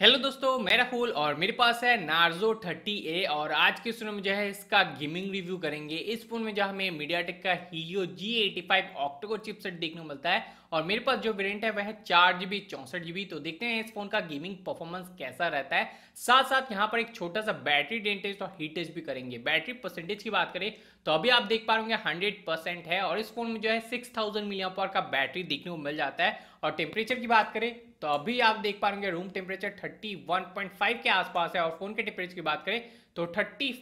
hello दोस्तों मैं राहुल और मेरे पास है नार्जो 30A और आज के सुनो में जो है इसका गेमिंग रिव्यू करेंगे इस फोन में जो हमें टेक का हीलियो G85 चिप चिपसेट देखने को मिलता है और मेरे पास जो वेरियंट है वह चार जीबी चौंसठ जीबी तो देखते हैं इस फोन का गेमिंग परफॉर्मेंस कैसा रहता है साथ साथ यहाँ पर एक छोटा सा बैटरी डेंटेज और हीट टेस्ट भी करेंगे बैटरी परसेंटेज की बात करें तो अभी आप देख पा रहे हंड्रेड परसेंट है और इस फोन में जो है सिक्स थाउजेंड का बैटरी देखने को मिल जाता है और टेम्परेचर की बात करें तो अभी आप देख पा रहे रूम टेम्परेचर 31.5 के आसपास है और फोन के टेम्परेचर की बात करें तो 34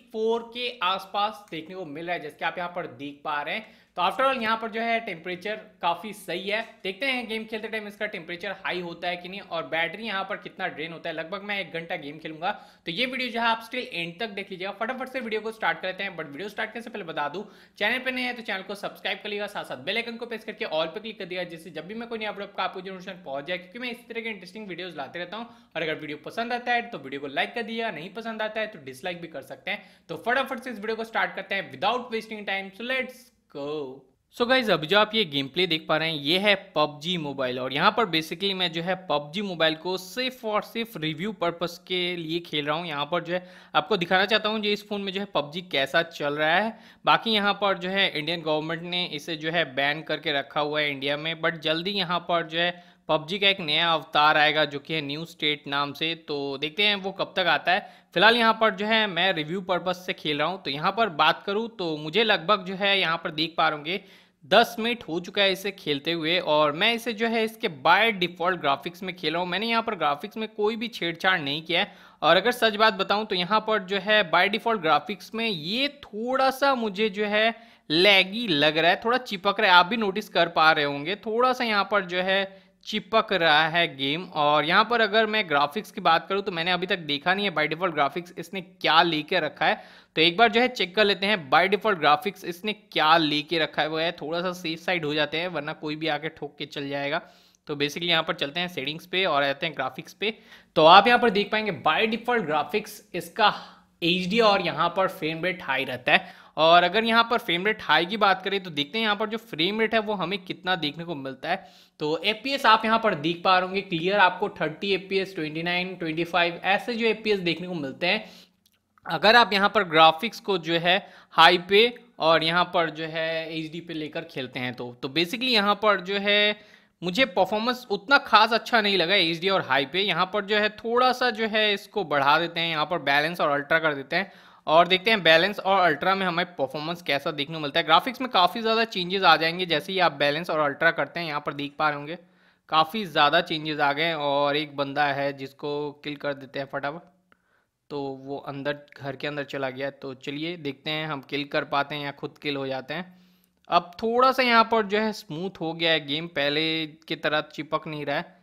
के आसपास देखने को मिल रहा है जैसे आप यहाँ पर देख पा रहे हैं तो आफ्टरऑल यहाँ पर जो है टेम्परेचर काफ़ी सही है देखते हैं गेम खेलते टाइम इसका टेम्परेचर हाई होता है कि नहीं और बैटरी यहाँ पर कितना ड्रेन होता है लगभग मैं एक घंटा गेम खेलूंगा तो ये वीडियो जो है आप स्टिल एंड तक देख लीजिएगा फटाफट से वीडियो को स्टार्ट करते हैं बट वीडियो स्टार्ट करने से पहले बता दूँ चैनल पर नहीं है तो चैनल को सब्सक्राइब कर लीजिएगा साथ साथ बेलाइकन को प्रेस करके ऑल पर क्लिक कर दिया जिससे जब भी मैं कोई अपडेट का आपको नोशन पहुंच जाए क्योंकि मैं इस तरह के इंटरेस्टिंग वीडियोज लाते रहता हूँ और अगर वीडियो पसंद आता है तो वीडियो को लाइक कर दिया नहीं पसंद आता है तो डिसलाइक भी कर सकते हैं तो फटाफट से इस वीडियो को स्टार्ट करते हैं without wasting time so let's go so so guys अभी जो आप ये गेम प्ले देख पा रहे हैं ये है PUBG मोबाइल और यहाँ पर बेसिकली मैं जो है PUBG मोबाइल को सिर्फ और सिर्फ रिव्यू पर्पस के लिए खेल रहा हूँ यहाँ पर जो है आपको दिखाना चाहता हूँ जो इस फ़ोन में जो है PUBG कैसा चल रहा है बाकी यहाँ पर जो है इंडियन गवर्नमेंट ने इसे जो है बैन करके रखा हुआ है इंडिया में बट जल्दी यहाँ पर जो है पबजी का एक नया अवतार आएगा जो कि है न्यू स्टेट नाम से तो देखते हैं वो कब तक आता है फिलहाल यहाँ पर जो है मैं रिव्यू पर्पज से खेल रहा हूँ तो यहाँ पर बात करूँ तो मुझे लगभग जो है यहाँ पर देख पा रहे दस मिनट हो चुका है इसे खेलते हुए और मैं इसे जो है इसके बाय डिफ़ॉल्ट ग्राफिक्स में खेला हूँ मैंने यहाँ पर ग्राफिक्स में कोई भी छेड़छाड़ नहीं किया है और अगर सच बात बताऊँ तो यहाँ पर जो है बाय डिफ़ॉल्ट ग्राफिक्स में ये थोड़ा सा मुझे जो है लैगी लग रहा है थोड़ा चिपक रहा है आप भी नोटिस कर पा रहे होंगे थोड़ा सा यहाँ पर जो है चिपक रहा है गेम और यहाँ पर अगर मैं ग्राफिक्स की बात करूँ तो मैंने अभी तक देखा नहीं है बाई डिफॉल्ट ग्राफिक्स इसने क्या लेके रखा है तो एक बार जो है चेक कर लेते हैं बाय डिफॉल्ट ग्राफिक्स इसने क्या लेके रखा है वो है थोड़ा सा सेफ साइड हो जाते हैं वरना कोई भी आके ठोक के चल जाएगा तो बेसिकली यहाँ पर चलते हैं सेटिंग्स पे और आते हैं ग्राफिक्स पे तो आप यहाँ पर देख पाएंगे बाई डिफॉल्ट ग्राफिक्स इसका एच और यहाँ पर फ्रेम रेट हाई रहता है और अगर यहाँ पर फ्रेम रेट हाई की बात करें तो देखते हैं यहाँ पर जो फ्रेम रेट है वो हमें कितना देखने को मिलता है तो एपीएस आप यहाँ पर देख पा रहे होंगे क्लियर आपको थर्टी एपीएस पी 25 ऐसे जो एपीएस देखने को मिलते हैं अगर आप यहाँ पर ग्राफिक्स को जो है हाई पे और यहाँ पर जो है एच पे लेकर खेलते हैं तो तो बेसिकली यहाँ पर जो है मुझे परफॉर्मेंस उतना खास अच्छा नहीं लगा एच और हाई पे यहाँ पर जो है थोड़ा सा जो है इसको बढ़ा देते हैं यहाँ पर बैलेंस और अल्ट्रा कर देते हैं और देखते हैं बैलेंस और अल्ट्रा में हमें परफॉर्मेंस कैसा देखने को मिलता है ग्राफिक्स में काफ़ी ज़्यादा चेंजेस आ जाएंगे जैसे ही आप बैलेंस और अल्ट्रा करते हैं यहाँ पर देख पा रहे होंगे काफ़ी ज़्यादा चेंजेस आ गए हैं और एक बंदा है जिसको किल कर देते हैं फटाफट तो वो अंदर घर के अंदर चला गया तो चलिए देखते हैं हम किल कर पाते हैं या खुद किल हो जाते हैं अब थोड़ा सा यहाँ पर जो है स्मूथ हो गया है गेम पहले की तरह चिपक नहीं रहा है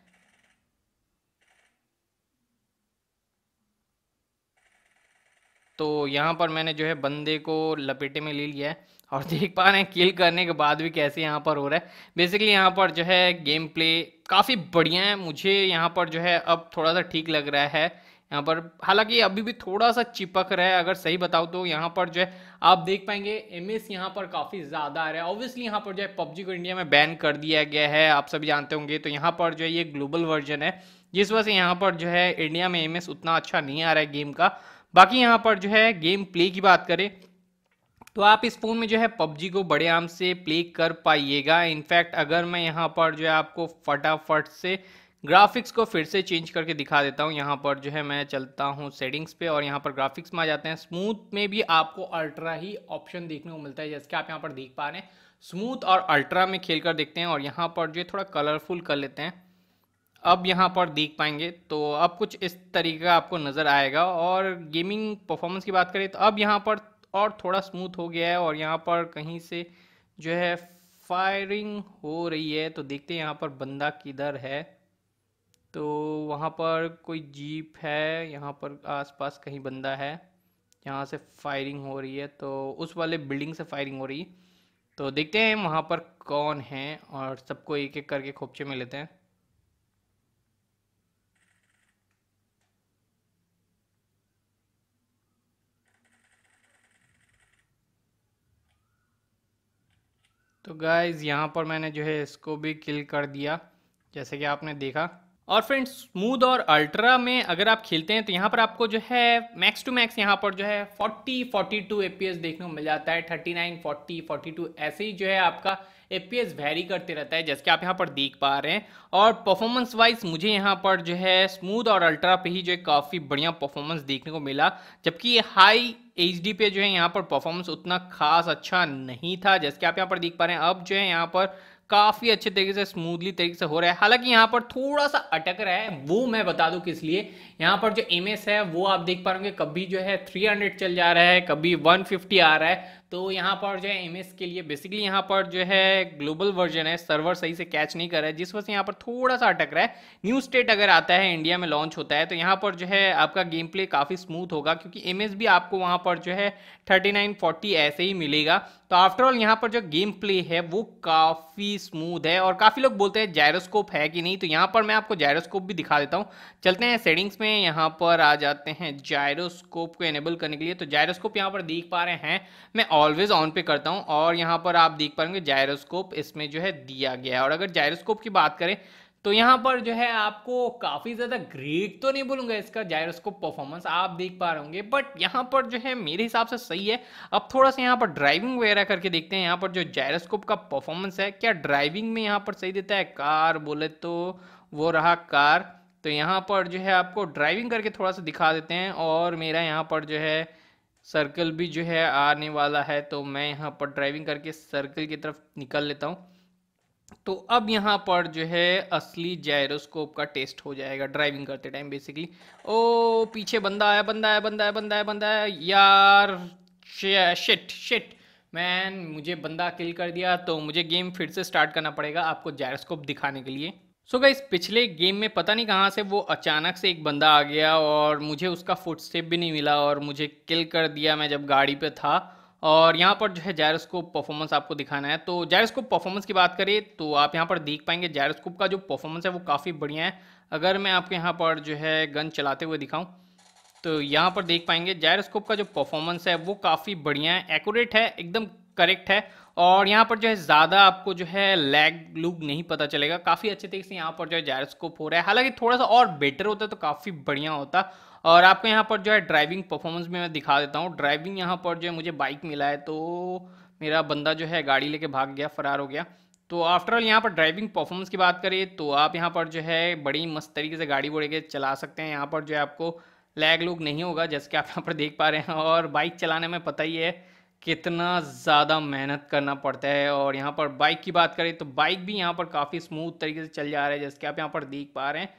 तो यहाँ पर मैंने जो है बंदे को लपेटे में ले लिया है और देख पा रहे हैं किल करने के बाद भी कैसे यहाँ पर हो रहा है बेसिकली यहाँ पर जो है गेम प्ले काफ़ी बढ़िया है मुझे यहाँ पर जो है अब थोड़ा सा ठीक लग रहा है यहाँ पर हालांकि अभी भी थोड़ा सा चिपक रहा है अगर सही बताऊँ तो यहाँ पर जो है आप देख पाएंगे एम एस यहाँ पर काफ़ी ज़्यादा आ रहा है ऑब्वियसली यहाँ पर जो है पबजी को इंडिया में बैन कर दिया गया है आप सभी जानते होंगे तो यहाँ पर जो है ये ग्लोबल वर्जन है जिस वजह से यहाँ पर जो है इंडिया में एम उतना अच्छा नहीं आ रहा है गेम का बाकी यहाँ पर जो है गेम प्ले की बात करें तो आप इस फ़ोन में जो है पबजी को बड़े आम से प्ले कर पाइएगा इनफैक्ट अगर मैं यहाँ पर जो है आपको फटाफट से ग्राफिक्स को फिर से चेंज करके दिखा देता हूँ यहाँ पर जो है मैं चलता हूँ सेटिंग्स पे और यहाँ पर ग्राफिक्स में आ जाते हैं स्मूथ में भी आपको अल्ट्रा ही ऑप्शन देखने को मिलता है जैसे कि आप यहाँ पर देख पा रहे हैं स्मूथ और अल्ट्रा में खेल कर देखते हैं और यहाँ पर जो है थोड़ा कलरफुल कर लेते हैं अब यहाँ पर देख पाएंगे तो अब कुछ इस तरीके का आपको नज़र आएगा और गेमिंग परफॉर्मेंस की बात करें तो अब यहाँ पर और थोड़ा स्मूथ हो गया है और यहाँ पर कहीं से जो है फायरिंग हो रही है तो देखते हैं यहाँ पर बंदा किधर है तो वहाँ पर कोई जीप है यहाँ पर आसपास कहीं बंदा है यहाँ से फायरिंग हो रही है तो उस वाले बिल्डिंग से फायरिंग हो रही है तो देखते हैं वहाँ पर कौन है और सबको एक एक करके खोपचे में लेते हैं तो गाइज़ यहाँ पर मैंने जो है इसको भी किल कर दिया जैसे कि आपने देखा और फ्रेंड्स स्मूथ और अल्ट्रा में अगर आप खेलते हैं तो यहाँ पर आपको जो है मैक्स टू मैक्स यहाँ पर जो है 40 42 टू देखने को मिल जाता है 39 40 42 ऐसे ही जो है आपका ए वेरी करते रहता है जैसे कि आप यहाँ पर देख पा रहे हैं और परफॉर्मेंस वाइज मुझे यहाँ पर जो है स्मूथ और अल्ट्रा पे ही जो है काफ़ी बढ़िया परफॉर्मेंस देखने को मिला जबकि हाई एच पे जो है यहाँ पर परफॉर्मेंस उतना खास अच्छा नहीं था जैसे कि आप यहाँ पर देख पा रहे हैं अब जो है यहाँ पर काफ़ी अच्छे तरीके से स्मूथली तरीके से हो रहा है हालांकि यहाँ पर थोड़ा सा अटक रहा है वो मैं बता दू किस लिए यहाँ पर जो एम है वो आप देख पा रहे कभी जो है 300 चल जा रहा है कभी 150 आ रहा है तो यहाँ पर जो है एम के लिए बेसिकली यहाँ पर जो है ग्लोबल वर्जन है सर्वर सही से कैच नहीं कर रहा है जिस वजह से यहाँ पर थोड़ा सा अटक रहा है न्यू स्टेट अगर आता है इंडिया में लॉन्च होता है तो यहाँ पर जो है आपका गेम प्ले काफ़ी स्मूथ होगा क्योंकि एम भी आपको वहाँ पर जो है थर्टी नाइन फोर्टी ऐसे ही मिलेगा तो आफ्टरऑल यहाँ पर जो गेम प्ले है वो काफ़ी स्मूथ है और काफ़ी लोग बोलते हैं जायरोस्कोप है कि नहीं तो यहाँ पर मैं आपको जायरोस्कोप भी दिखा देता हूँ चलते हैं सेटिंग्स में यहाँ पर आ जाते हैं जायरोस्कोप को एनेबल करने के लिए तो जायरोस्कोप यहाँ पर देख पा रहे हैं मैं ऑलवेज ऑन पे करता हूँ और यहाँ पर आप देख पाएंगे जायरोस्कोप इसमें जो है दिया गया है और अगर जायरोस्कोप की बात करें तो यहाँ पर जो है आपको काफ़ी ज़्यादा ग्रेट तो नहीं बोलूँगा इसका जायरोस्कोप परफॉर्मेंस आप देख पा रहे होंगे बट यहाँ पर जो है मेरे हिसाब से सही है अब थोड़ा सा यहाँ पर ड्राइविंग वगैरह करके देखते हैं यहाँ पर जो जायरोस्कोप का परफॉर्मेंस है क्या ड्राइविंग में यहाँ पर सही देता है कार बोले तो वो रहा कार तो यहाँ पर जो है आपको ड्राइविंग करके थोड़ा सा दिखा देते हैं और मेरा यहाँ पर जो है सर्कल भी जो है आने वाला है तो मैं यहाँ पर ड्राइविंग करके सर्कल की तरफ निकल लेता हूँ तो अब यहाँ पर जो है असली जायरोस्कोप का टेस्ट हो जाएगा ड्राइविंग करते टाइम बेसिकली ओ पीछे बंदा आया बंदा आया बंदा आया बंदा आया बंदा आया यार शिट शिट मैन मुझे बंदा किल कर दिया तो मुझे गेम फिर से स्टार्ट करना पड़ेगा आपको जायरोस्कोप दिखाने के लिए सो गई पिछले गेम में पता नहीं कहाँ से वो अचानक से एक बंदा आ गया और मुझे उसका फुटस्टेप भी नहीं मिला और मुझे किल कर दिया मैं जब गाड़ी पे था और यहाँ पर जो है जायरोस्कोप परफॉर्मेंस आपको दिखाना है तो जायरोस्कोप परफॉर्मेंस की बात करें तो आप यहाँ पर देख पाएंगे जायरोस्कोप का जो परफॉर्मेंस है वो काफ़ी बढ़िया है अगर मैं आपको यहाँ पर जो है गन चलाते हुए दिखाऊँ तो यहाँ पर देख पाएंगे जायरोस्कोप का जो परफॉर्मेंस है वो काफ़ी बढ़िया है एकूरेट है एकदम करेक्ट है और यहाँ पर जो है ज़्यादा आपको जो है लैग लुक नहीं पता चलेगा काफ़ी अच्छे तरीके से यहाँ पर जो है जायरस्कोप हो रहा है हालांकि थोड़ा सा और बेटर होता तो काफ़ी बढ़िया होता और आपको यहाँ पर जो है ड्राइविंग परफॉर्मेंस में मैं दिखा देता हूँ ड्राइविंग यहाँ पर जो है मुझे बाइक मिला है तो मेरा बंदा जो है गाड़ी लेके भाग गया फरार हो गया तो आफ्टरऑल यहाँ पर ड्राइविंग परफॉर्मेंस की बात करें तो आप यहाँ पर जो है बड़ी मस्त तरीके से गाड़ी वोड़े के चला सकते हैं यहाँ पर जो है आपको लैग लुक नहीं होगा जैसे कि आप यहाँ पर देख पा रहे हैं और बाइक चलाने में पता ही है कितना ज़्यादा मेहनत करना पड़ता है और यहाँ पर बाइक की बात करें तो बाइक भी यहाँ पर काफ़ी स्मूथ तरीके से चल जा रहा है जैसे कि आप यहाँ पर देख पा रहे हैं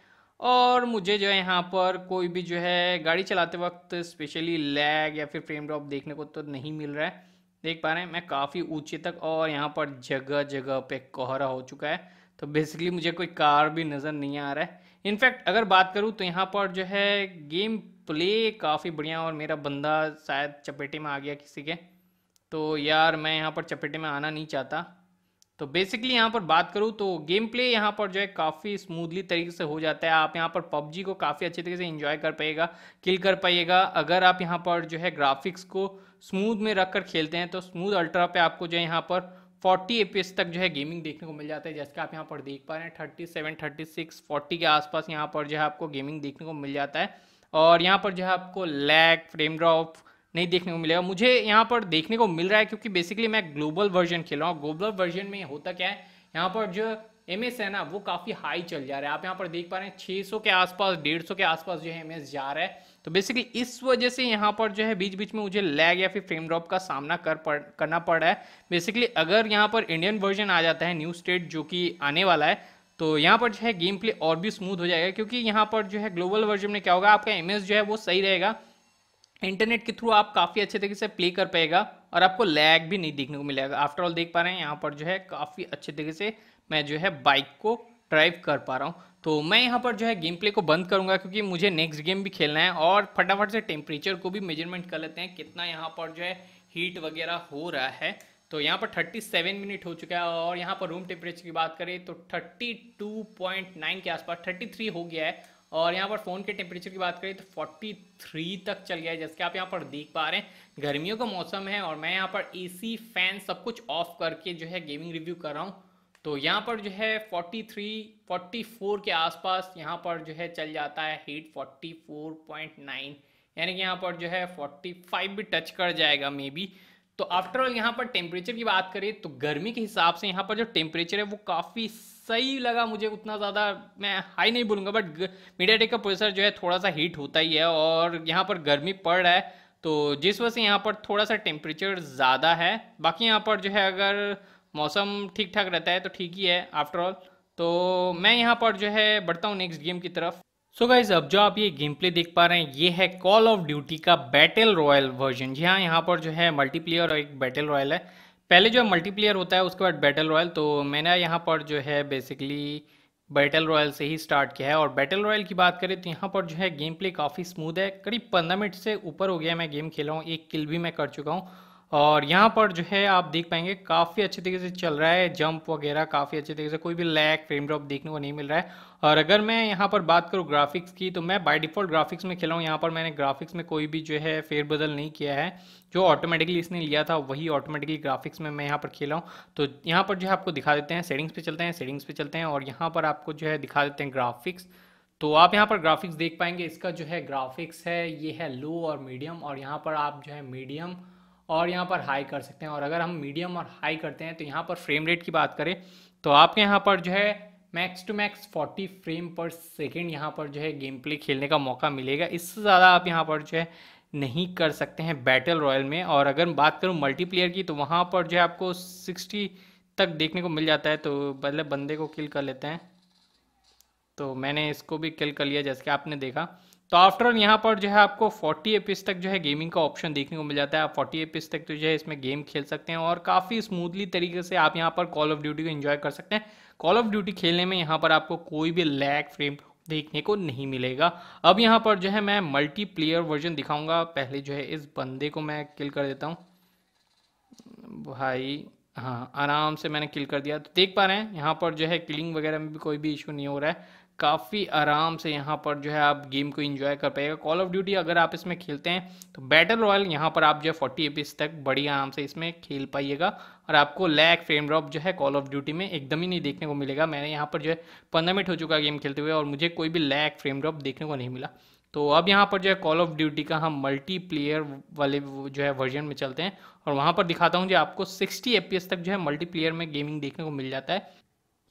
और मुझे जो है यहाँ पर कोई भी जो है गाड़ी चलाते वक्त स्पेशली लैग या फिर फ्रेम ड्रॉप देखने को तो नहीं मिल रहा है देख पा रहे हैं मैं काफ़ी ऊँचे तक और यहाँ पर जगह जगह पर कोहरा हो चुका है तो बेसिकली मुझे कोई कार भी नज़र नहीं आ रहा है इनफैक्ट अगर बात करूँ तो यहाँ पर जो है गेम प्ले काफ़ी बढ़िया और मेरा बंदा शायद चपेटे में आ गया किसी के तो यार मैं यहाँ पर चपेटे में आना नहीं चाहता तो बेसिकली यहाँ पर बात करूँ तो गेम प्ले यहाँ पर जो है काफ़ी स्मूथली तरीके से हो जाता है आप यहाँ पर पबजी को काफ़ी अच्छे तरीके से इंजॉय कर पाएगा किल कर पाइएगा अगर आप यहाँ पर जो है ग्राफिक्स को स्मूथ में रख कर खेलते हैं तो स्मूथ अल्ट्रा पे आपको जो है यहाँ पर 40 एपीएस तक जो है गेमिंग देखने को मिल जाता है जैसे आप यहाँ पर देख पा रहे हैं 37, 36, 40 के आसपास यहाँ पर जो है आपको गेमिंग देखने को मिल जाता है और यहाँ पर जो है आपको लैग फ्रेम ड्रॉप नहीं देखने को मिलेगा मुझे यहाँ पर देखने को मिल रहा है क्योंकि बेसिकली मैं ग्लोबल वर्जन खेल रहा हूँ ग्लोबल वर्जन में होता क्या है यहाँ पर जो एम है ना वो काफ़ी हाई चल जा रहा है आप यहाँ पर देख पा रहे हैं 600 के आसपास 150 के आसपास जो है एम जा रहा है तो बेसिकली इस वजह से यहाँ पर जो है बीच बीच में मुझे लैग या फिर फ्रेम ड्रॉप का सामना कर पड़ करना पड़ रहा है बेसिकली अगर यहाँ पर इंडियन वर्जन आ जाता है न्यू स्टेट जो कि आने वाला है तो यहाँ पर जो है गेम प्ले और भी स्मूथ हो जाएगा क्योंकि यहाँ पर जो है ग्लोबल वर्जन में क्या होगा आपका एम जो है वो सही रहेगा इंटरनेट के थ्रू आप काफ़ी अच्छे तरीके से प्ले कर पाएगा और आपको लैग भी नहीं देखने को मिलेगा आफ्टर ऑल देख पा रहे हैं यहाँ पर जो है काफ़ी अच्छे तरीके से मैं जो है बाइक को ड्राइव कर पा रहा हूँ तो मैं यहाँ पर जो है गेम प्ले को बंद करूँगा क्योंकि मुझे नेक्स्ट गेम भी खेलना है और फटाफट से टेम्परेचर को भी मेजरमेंट कर लेते हैं कितना यहाँ पर जो है हीट वगैरह हो रहा है तो यहाँ पर 37 मिनट हो चुका है और यहाँ पर रूम टेम्परेचर की बात करें तो 32.9 के आसपास 33 हो गया है और यहाँ पर फ़ोन के टेम्परेचर की बात करें तो 43 तक चल गया है जैसे कि आप यहाँ पर देख पा रहे हैं गर्मियों का मौसम है और मैं यहाँ पर एसी फैन सब कुछ ऑफ करके जो है गेमिंग रिव्यू कर रहा हूँ तो यहाँ पर जो है 43, 44 के आसपास यहाँ पर जो है चल जाता है हीट 44.9 यानी कि यहाँ पर जो है 45 भी टच कर जाएगा मे बी तो आफ्टरऑल यहाँ पर टेम्परेचर की बात करें तो गर्मी के हिसाब से यहाँ पर जो टेम्परेचर है वो काफ़ी सही लगा मुझे उतना ज़्यादा मैं हाई नहीं बोलूँगा बट मीडिया टेक का प्रोसेसर जो है थोड़ा सा हीट होता ही है और यहाँ पर गर्मी पड़ रहा है तो जिस वजह से यहाँ पर थोड़ा सा टेम्परेचर ज़्यादा है बाकी यहाँ पर जो है अगर मौसम ठीक ठाक रहता है तो ठीक ही है आफ्टरऑल तो मैं यहाँ पर जो है बढ़ता हूँ नेक्स्ट गेम की तरफ सो so गाइज अब जो आप ये गेम प्ले देख पा रहे हैं ये है कॉल ऑफ ड्यूटी का बैटल रॉयल वर्जन जी हाँ यहाँ पर जो है मल्टीप्लेयर और एक बैटल रॉयल है पहले जो है मल्टीप्लेयर होता है उसके बाद बैटल रॉयल तो मैंने यहाँ पर जो है बेसिकली बैटल रॉयल से ही स्टार्ट किया है और बैटल रॉयल की बात करें तो यहाँ पर जो है गेम प्ले काफ़ी स्मूथ है करीब पंद्रह मिनट से ऊपर हो गया मैं गेम खेला हूँ एक किल भी मैं कर चुका हूँ और यहाँ पर जो है आप देख पाएंगे काफ़ी अच्छे तरीके से चल रहा है जंप वगैरह काफ़ी अच्छे तरीके से कोई भी लैग फ्रेम ड्रॉप देखने को नहीं मिल रहा है और अगर मैं यहाँ पर बात करूँ ग्राफिक्स की तो मैं बाय डिफ़ॉल्ट ग्राफिक्स में खेला हूँ यहाँ पर मैंने ग्राफिक्स में कोई भी जो है फेरबदल नहीं किया है जो ऑटोमेटिकली इसने लिया था वही ऑटोमेटिकली ग्राफिक्स में मैं यहाँ पर खेला हूँ तो यहाँ पर जो है आपको दिखा देते हैं सेटिंग्स पे चलते हैं सेटिंग्स पे चलते हैं और यहाँ पर आपको जो है दिखा देते हैं ग्राफिक्स तो आप यहाँ पर ग्राफिक्स देख पाएंगे इसका जो है ग्राफिक्स है ये है लो और मीडियम और यहाँ पर आप जो है मीडियम और यहाँ पर हाई कर सकते हैं और अगर हम मीडियम और हाई करते हैं तो यहाँ पर फ्रेम रेट की बात करें तो आपके यहाँ पर जो है max to max 40 frame per second यहाँ पर जो है गेम प्ले खेलने का मौका मिलेगा इससे ज़्यादा आप यहाँ पर जो है नहीं कर सकते हैं बैटल रॉयल में और अगर बात करूँ मल्टीप्लेयर की तो वहाँ पर जो है आपको सिक्सटी तक देखने को मिल जाता है तो मतलब बंदे को किल कर लेते हैं तो मैंने इसको भी किल कर लिया जैसे कि आपने देखा तो आफ्टर ऑल यहाँ पर जो है आपको 40 एपिस तक जो है गेमिंग का ऑप्शन देखने को मिल जाता है आप 40 एपिस तक तो जो है इसमें गेम खेल सकते हैं और काफ़ी स्मूथली तरीके से आप यहाँ पर कॉल ऑफ ड्यूटी को एंजॉय कर सकते हैं कॉल ऑफ ड्यूटी खेलने में यहाँ पर आपको कोई भी लैग फ्रेम देखने को नहीं मिलेगा अब यहाँ पर जो है मैं मल्टीप्लेयर वर्जन दिखाऊंगा पहले जो है इस बंदे को मैं किल कर देता हूँ भाई हाँ आराम से मैंने किल कर दिया तो देख पा रहे हैं यहाँ पर जो है किलिंग वगैरह में भी कोई भी इशू नहीं हो रहा है काफ़ी आराम से यहाँ पर जो है आप गेम को इन्जॉय कर पाएगा कॉल ऑफ ड्यूटी अगर आप इसमें खेलते हैं तो बैटल रॉयल यहाँ पर आप जो है फोर्टी एपीस तक बड़ी आराम से इसमें खेल पाइएगा और आपको लैग फ्रेम ड्रॉप जो है कॉल ऑफ ड्यूटी में एकदम ही नहीं देखने को मिलेगा मैंने यहाँ पर जो है पंद्रह मिनट हो चुका गेम खेलते हुए और मुझे कोई भी लैग फ्रेम ड्रॉप देखने को नहीं मिला तो अब यहाँ पर जो है कॉल ऑफ ड्यूटी का हम मल्टीप्लेयर वाले जो है वर्जन में चलते हैं और वहाँ पर दिखाता हूँ जो आपको 60 एपीएस तक जो है मल्टीप्लेयर में गेमिंग देखने को मिल जाता है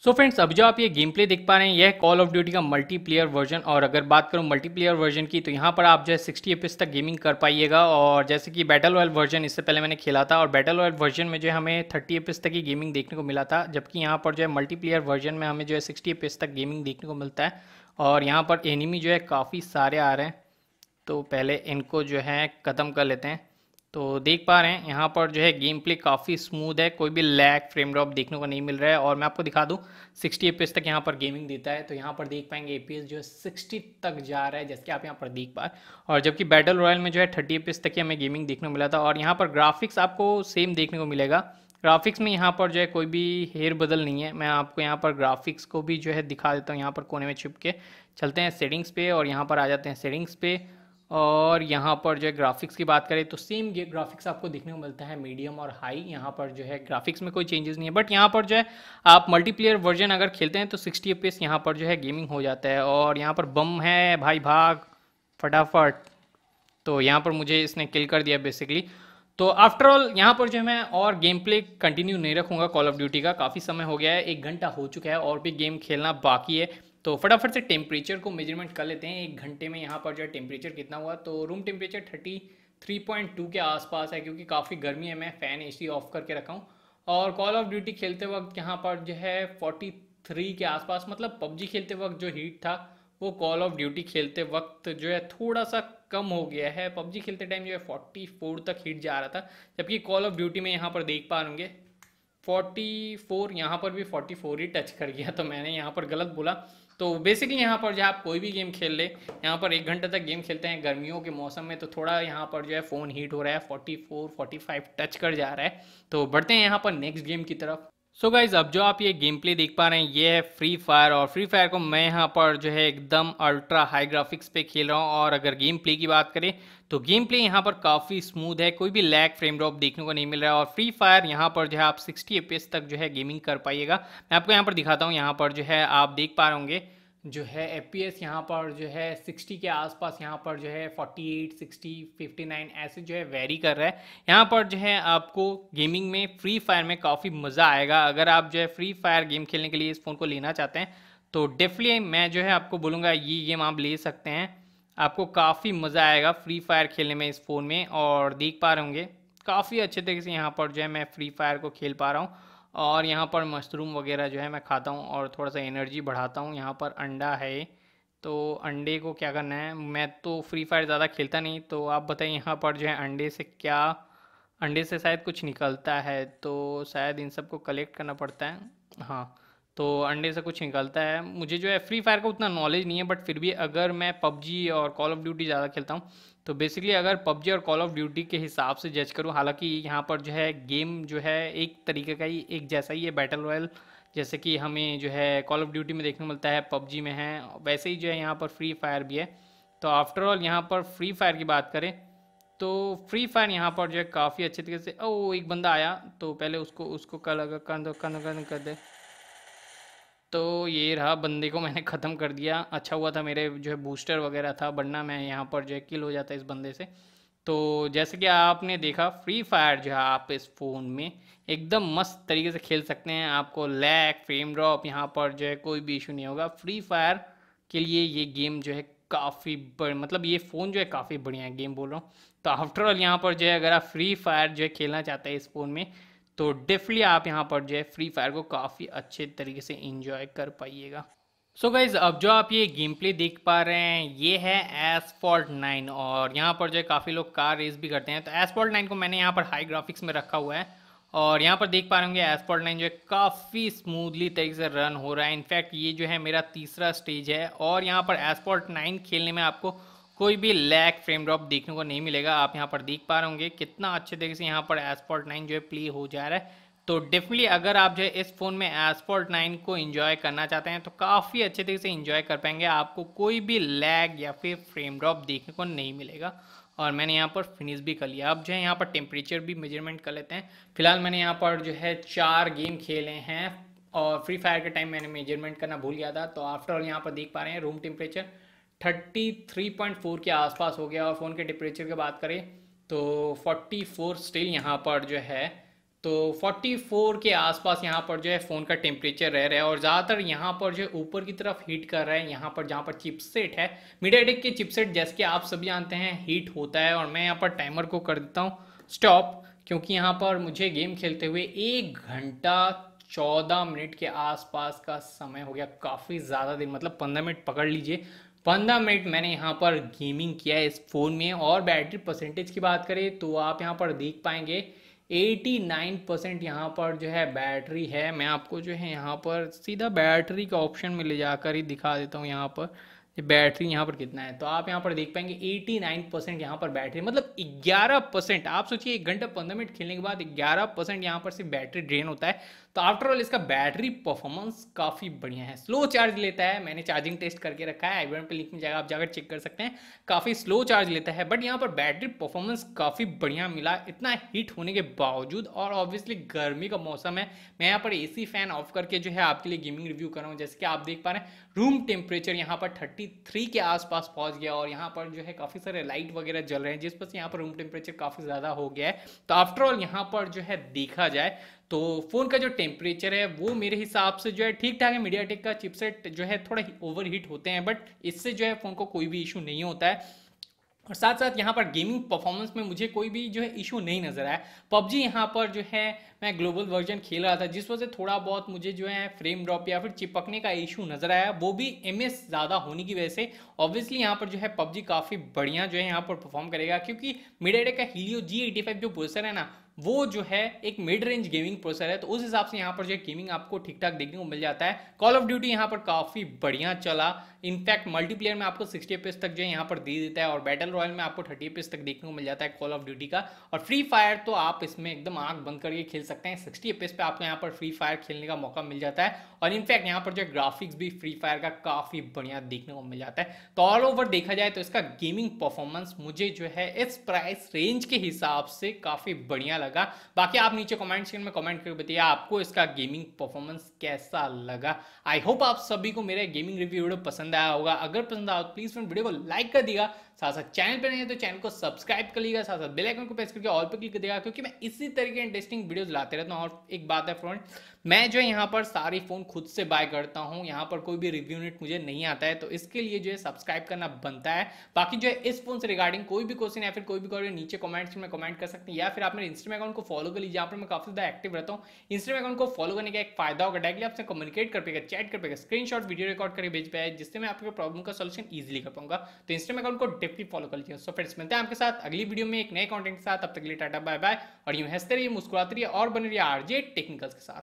सो so फ्रेंड्स अब जो आप ये गेम प्ले देख पा रहे हैं यह कॉल ऑफ ड्यूटी का मल्टीप्लेयर वर्जन और अगर बात करूँ मल्टीप्लेयर वर्जन की तो यहाँ पर आप जो है सिक्सटी एफ तक गेमिंग कर पाइएगा और जैसे कि बैटल वॉयल वर्जन इससे पहले मैंने खेला था और बैटल वॉयल वर्जन में जो है हमें थर्टी एफ तक ही गेमिंग देखने को मिला था जबकि यहाँ पर जो है मल्टीप्लेयर वर्जन में हमें जो है सिक्सटी एफ तक गेमिंग देखने को मिलता है और यहाँ पर एनिमी जो है काफ़ी सारे आ रहे हैं तो पहले इनको जो है ख़त्म कर लेते हैं तो देख पा रहे हैं यहाँ पर जो है गेम प्ले काफ़ी स्मूथ है कोई भी लैग फ्रेम ड्रॉप देखने को नहीं मिल रहा है और मैं आपको दिखा दूँ 60 एपीएस तक यहाँ पर गेमिंग देता है तो यहाँ पर देख पाएंगे एपीएस जो है 60 तक जा रहा है जैसे कि आप यहाँ पर देख पा रहे और जबकि बैटल रॉयल में जो है थर्टी एपीएस तक ही हमें गेमिंग देखने को मिला था और यहाँ पर ग्राफिक्स आपको सेम देखने को मिलेगा ग्राफिक्स में यहाँ पर जो है कोई भी हेयर बदल नहीं है मैं आपको यहाँ पर ग्राफिक्स को भी जो है दिखा देता हूँ यहाँ पर कोने में छुप के चलते हैं सेटिंग्स पे और यहाँ पर आ जाते हैं सेटिंग्स पे और यहाँ पर जो है ग्राफिक्स की बात करें तो सेम ग्राफिक्स आपको देखने को मिलता है मीडियम और हाई यहाँ पर जो है ग्राफिक्स में कोई चेंजेस नहीं है बट यहाँ पर जो है आप मल्टीप्लेयर वर्जन अगर खेलते हैं तो सिक्सटी एफ यहाँ पर जो है गेमिंग हो जाता है और यहाँ पर बम है भाई भाग फटाफट तो यहाँ पर मुझे इसने किल कर दिया बेसिकली तो आफ्टर ऑल यहाँ पर जो है मैं और गेम प्ले कंटिन्यू नहीं रखूँगा कॉल ऑफ ड्यूटी का काफ़ी समय हो गया है एक घंटा हो चुका है और भी गेम खेलना बाकी है तो फटाफट से टेम्परेचर को मेजरमेंट कर लेते हैं एक घंटे में यहाँ पर जो है टेम्परेचर कितना हुआ तो room temperature thirty three point two के आसपास है क्योंकि काफ़ी गर्मी है मैं फ़ैन एसी ऑफ करके रखा हूँ और कॉल ऑफ ड्यूटी खेलते वक्त यहाँ पर जो है फोर्टी थ्री के आसपास मतलब पबजी खेलते वक्त जो हीट था वो कॉल ऑफ ड्यूटी खेलते वक्त जो है थोड़ा सा कम हो गया है पबजी खेलते टाइम जो है फोर्टी फोर तक हीट जा रहा था जबकि कॉल ऑफ ड्यूटी में यहाँ पर देख पा लूँगे फोर्टी फोर यहाँ पर भी फोर्टी फोर ही टच कर गया तो मैंने यहाँ पर गलत बोला तो बेसिकली यहाँ पर जो आप कोई भी गेम खेल ले यहाँ पर एक घंटे तक गेम खेलते हैं गर्मियों के मौसम में तो थोड़ा यहाँ पर जो है फ़ोन हीट हो रहा है 44 45 टच कर जा रहा है तो बढ़ते हैं यहाँ पर नेक्स्ट गेम की तरफ सो so गाइज अब जो आप ये गेम प्ले देख पा रहे हैं ये है फ्री फायर और फ्री फायर को मैं यहाँ पर जो है एकदम अल्ट्रा हाई ग्राफिक्स पे खेल रहा हूँ और अगर गेम प्ले की बात करें तो गेम प्ले यहाँ पर काफ़ी स्मूथ है कोई भी लैग फ्रेम ड्रॉप देखने को नहीं मिल रहा है और फ्री फायर यहाँ पर जो है आप सिक्सटी एफ तक जो है गेमिंग कर पाइएगा मैं आपको यहाँ पर दिखाता हूँ यहाँ पर जो है आप देख पा रहे होंगे जो है एफ पी एस यहाँ पर जो है 60 के आसपास यहाँ पर जो है 48, 60, 59 ऐसे जो है वेरी कर रहा है यहाँ पर जो है आपको गेमिंग में फ्री फायर में काफ़ी मज़ा आएगा अगर आप जो है फ्री फायर गेम खेलने के लिए इस फ़ोन को लेना चाहते हैं तो डेफिनेटली मैं जो है आपको बोलूँगा ये गेम आप ले सकते हैं आपको काफ़ी मज़ा आएगा फ्री फायर खेलने में इस फ़ोन में और देख पा रहे होंगे काफ़ी अच्छे तरीके से यहाँ पर जो है मैं फ्री फायर को खेल पा रहा हूँ और यहाँ पर मशरूम वगैरह जो है मैं खाता हूँ और थोड़ा सा एनर्जी बढ़ाता हूँ यहाँ पर अंडा है तो अंडे को क्या करना है मैं तो फ्री फायर ज़्यादा खेलता नहीं तो आप बताइए यहाँ पर जो है अंडे से क्या अंडे से शायद कुछ निकलता है तो शायद इन सबको कलेक्ट करना पड़ता है हाँ तो अंडे से कुछ निकलता है मुझे जो है फ्री फायर का उतना नॉलेज नहीं है बट फिर भी अगर मैं पबजी और कॉल ऑफ ड्यूटी ज़्यादा खेलता हूँ तो बेसिकली अगर पबजी और कॉल ऑफ ड्यूटी के हिसाब से जज करूँ हालांकि यहाँ पर जो है गेम जो है एक तरीके का ही एक जैसा ही है बैटल रॉयल जैसे कि हमें जो है कॉल ऑफ ड्यूटी में देखने को मिलता है पबजी में है वैसे ही जो है यहाँ पर फ्री फायर भी है तो आफ्टरऑल यहाँ पर फ्री फायर की बात करें तो फ्री फायर यहाँ पर जो है काफ़ी अच्छे तरीके से ओ एक बंदा आया तो पहले उसको उसको कल अगर कर दो कंध कर दे तो ये रहा बंदे को मैंने ख़त्म कर दिया अच्छा हुआ था मेरे जो है बूस्टर वगैरह था बढ़ना मैं यहाँ पर जो है किल हो जाता इस बंदे से तो जैसे कि आपने देखा फ्री फायर जो है आप इस फ़ोन में एकदम मस्त तरीके से खेल सकते हैं आपको लैग फ्रेम ड्रॉप यहाँ पर जो है कोई भी इशू नहीं होगा फ्री फायर के लिए ये गेम जो है काफ़ी बड़ मतलब ये फ़ोन जो है काफ़ी बढ़िया है गेम बोल रहा हूँ तो आफ्टरऑल यहाँ पर जो है अगर आप फ्री फायर जो है खेलना चाहते हैं इस फ़ोन में तो डेफिनेटली आप यहाँ पर जो है फ्री फायर को काफ़ी अच्छे तरीके से इंजॉय कर पाइएगा सो so गाइज अब जो आप ये गेम प्ले देख पा रहे हैं ये है एसफॉल्ट नाइन और यहाँ पर जो है काफ़ी लोग कार रेस भी करते हैं तो एसफॉल्ट नाइन को मैंने यहाँ पर हाई ग्राफिक्स में रखा हुआ है और यहाँ पर देख पा रहे होंगे एसफॉल्ट नाइन जो है काफ़ी स्मूथली तरीके से रन हो रहा है इनफैक्ट ये जो है मेरा तीसरा स्टेज है और यहाँ पर एसफॉल्ट नाइन खेलने में आपको कोई भी लैक फ्रेम ड्रॉप देखने को नहीं मिलेगा आप यहाँ पर देख पा रहे होंगे कितना अच्छे तरीके से यहाँ पर एसपॉट नाइन जो है प्ले हो जा रहा है तो डेफिनेटली अगर आप जो है इस फ़ोन में एसपॉर्ट नाइन को इंजॉय करना चाहते हैं तो काफ़ी अच्छे तरीके से इंजॉय कर पाएंगे आपको कोई भी लैग या फिर फ्रेम ड्रॉप देखने को नहीं मिलेगा और मैंने यहाँ पर फिनिश भी कर लिया अब जो है यहाँ पर टेम्परेचर भी मेजरमेंट कर लेते हैं फिलहाल मैंने यहाँ पर जो है चार गेम खेले हैं और फ्री फायर के टाइम मैंने मेजरमेंट करना भूल गया था तो आफ्टरऑल यहाँ पर देख पा रहे हैं room temperature thirty three point four के आसपास हो गया और फ़ोन के टेम्परेचर की बात करें तो फोर्टी फोर स्टिल यहाँ पर जो है तो 44 के आसपास यहाँ पर जो है फ़ोन का टेम्परेचर रह रहा है और ज़्यादातर यहाँ पर जो है ऊपर की तरफ हीट कर रहा है यहाँ पर जहाँ पर चिपसेट है मीडियाटेक के चिपसेट जैसे कि आप सभी जानते हैं हीट होता है और मैं यहाँ पर टाइमर को कर देता हूँ स्टॉप क्योंकि यहाँ पर मुझे गेम खेलते हुए एक घंटा चौदह मिनट के आसपास का समय हो गया काफ़ी ज़्यादा देर मतलब पंद्रह मिनट पकड़ लीजिए पंद्रह मिनट मैंने यहाँ पर गेमिंग किया है इस फ़ोन में और बैटरी परसेंटेज की बात करें तो आप यहाँ पर देख पाएंगे 89 परसेंट यहाँ पर जो है बैटरी है मैं आपको जो है यहाँ पर सीधा बैटरी का ऑप्शन में ले जाकर ही दिखा देता हूँ यहाँ पर बैटरी यहाँ पर कितना है तो आप यहाँ पर देख पाएंगे 89 परसेंट यहाँ पर बैटरी मतलब 11 परसेंट आप सोचिए एक घंटा पंद्रह मिनट खेलने के बाद 11 परसेंट यहाँ पर सिर्फ बैटरी ड्रेन होता है तो आफ्टर ऑल इसका बैटरी परफॉर्मेंस काफ़ी बढ़िया है स्लो चार्ज लेता है मैंने चार्जिंग टेस्ट करके रखा है आई पे लिंक में जाएगा आप जाकर चेक कर सकते हैं काफ़ी स्लो चार्ज लेता है बट यहाँ पर बैटरी परफॉर्मेंस काफ़ी बढ़िया मिला इतना हीट होने के बावजूद और ऑब्वियसली गर्मी का मौसम है मैं यहाँ पर ए फैन ऑफ करके जो है आपके लिए गेमिंग रिव्यू कर रहा हूँ जैसे कि आप देख पा रहे हैं रूम टेम्परेचर यहाँ पर थर्टी के आसपास पहुँच गया और यहाँ पर जो है काफ़ी सारे लाइट वगैरह जल रहे हैं जिस पर यहाँ पर रूम टेम्परेचर काफ़ी ज़्यादा हो गया है तो आफ्टरऑल यहाँ पर जो है देखा जाए तो फ़ोन का जो टेम्परेचर है वो मेरे हिसाब से जो है ठीक ठाक है मीडिया टेक का चिपसेट जो है थोड़ा ओवर हीट होते हैं बट इससे जो है फ़ोन को कोई भी इशू नहीं होता है और साथ साथ यहाँ पर गेमिंग परफॉर्मेंस में मुझे कोई भी जो है इशू नहीं नज़र आया पबजी यहाँ पर जो है मैं ग्लोबल वर्जन खेल रहा था जिस वजह से थोड़ा बहुत मुझे जो है फ्रेम ड्रॉप या फिर चिपकने का इशू नज़र आया वो भी एम ज़्यादा होने की वजह से ऑब्वियसली यहाँ पर जो है पबजी काफ़ी बढ़िया जो है यहाँ पर परफॉर्म करेगा क्योंकि मीडियाटेक का हीलियो जी एटी फाइव जो प्रोसेसर है ना वो जो है एक मिड रेंज गेमिंग प्रोसेसर है तो उस हिसाब से यहाँ पर जो है गेमिंग आपको ठीक ठाक देखने को मिल जाता है कॉल ऑफ ड्यूटी यहाँ पर काफ़ी बढ़िया चला इनफैक्ट मल्टीप्लेयर में आपको सिक्सटी एपीएस तक जो है यहाँ पर दे देता है और बैटल रॉयल में आपको थर्टी एपीएस तक देखने को मिल जाता है कॉल ऑफ ड्यूटी का और फ्री फायर तो आप इसमें एकदम आंख बंद करके खेल सकते हैं सिक्सटी एपीएस पे आपको यहाँ पर फ्री फायर खेलने का मौका मिल जाता है और इनफैक्ट यहाँ पर जो ग्राफिक्स भी फ्री फायर का काफ़ी बढ़िया देखने को मिल जाता है तो ऑल ओवर देखा जाए तो इसका गेमिंग परफॉर्मेंस मुझे जो है इस प्राइस रेंज के हिसाब से काफ़ी बढ़िया लगा बाकी आप नीचे कमेंट सेक्शन में कमेंट करके बताइए आपको इसका गेमिंग परफॉर्मेंस कैसा लगा आई होप आप सभी को मेरा गेमिंग रिव्यू वीडियो पसंद आया होगा अगर पसंद आया तो प्लीज फ्रेंड वीडियो को लाइक कर दिएगा साथ साथ चैनल पर नहीं है तो चैनल को सब्सक्राइब कर लीजिएगा साथ साथ बेल आइकन को प्रेस करके ऑल पर क्लिक कर देगा क्योंकि मैं इसी तरीके इंटरेस्टिंग वीडियोज लाते रहता हूँ और एक बात है फ्रेंड मैं जो यहाँ पर सारी फ़ोन खुद से बाय करता हूँ यहाँ पर कोई भी रिव्यू यूनिट मुझे नहीं आता है तो इसके लिए जो है सब्सक्राइब करना बनता है बाकी जो है इस फोन से रिगार्डिंग कोई भी क्वेश्चन या फिर कोई भी क्वेश्चन नीचे कमेंट्स में कमेंट कर सकते हैं या फिर आप मेरे इंस्टाग्राम अकाउंट को फॉलो कर लीजिए यहाँ पर मैं काफ़ी ज़्यादा एक्टिव रहता हूँ इंस्टाग्राम अकाउंट को फॉलो करने का एक फायदा होगा डायरेक्टली आपसे कम्युनिकेट कर पेगा चैट कर पेगा स्क्रीन वीडियो रिकॉर्ड करके भेज पाया जिससे मैं आपके प्रॉब्लम का सोल्यूशन ईजिली कर पाऊंगा तो इंस्टाग्राम अकाउंट को डेफली फॉलो कर लीजिए सो फ्रेंड्स मिलते हैं आपके साथ अगली वीडियो में एक नए कॉन्टेंट के साथ अब तक लिए टाटा बाय बाय और यूँ हंसते रहिए मुस्कुराते रहिए और बने रहिए आरजे टेक्निकल्स के साथ